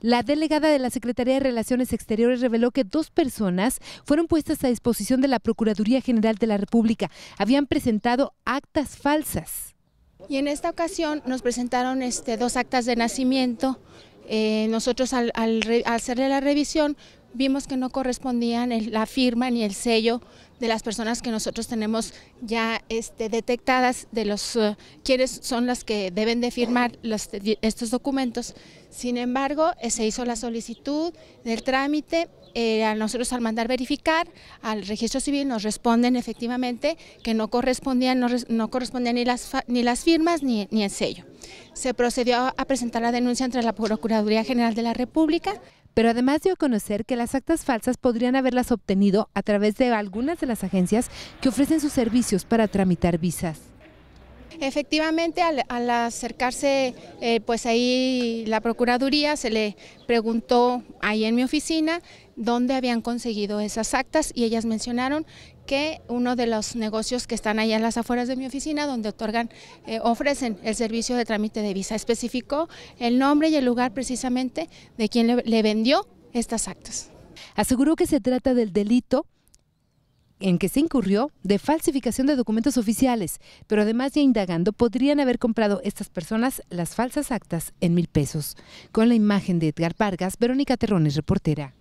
La delegada de la Secretaría de Relaciones Exteriores reveló que dos personas fueron puestas a disposición de la Procuraduría General de la República. Habían presentado actas falsas. Y en esta ocasión nos presentaron este, dos actas de nacimiento. Eh, nosotros al, hacerle la revisión vimos que no correspondían la firma ni el sello de las personas que nosotros tenemos ya este, detectadas, de los eh, quienes son las que deben de firmar estos documentos. Sin embargo, eh, se hizo la solicitud del trámite, eh, a nosotros al mandar verificar al registro civil nos responden efectivamente que no correspondían, no, correspondían ni las, ni las firmas ni, ni el sello se procedió a presentar la denuncia ante la Procuraduría General de la República. Pero además dio a conocer que las actas falsas podrían haberlas obtenido a través de algunas de las agencias que ofrecen sus servicios para tramitar visas. Efectivamente, al, acercarse eh, pues ahí la Procuraduría se le preguntó ahí en mi oficina dónde habían conseguido esas actas y ellas mencionaron que uno de los negocios que están allá en las afueras de mi oficina, donde otorgan, eh, ofrecen el servicio de trámite de visa. Especificó el nombre y el lugar precisamente de quien le vendió estas actas. Aseguró que se trata del delito en que se incurrió de falsificación de documentos oficiales, pero además ya indagando podrían haber comprado estas personas las falsas actas en mil pesos. Con la imagen de Edgar Vargas, Verónica Terrones, reportera.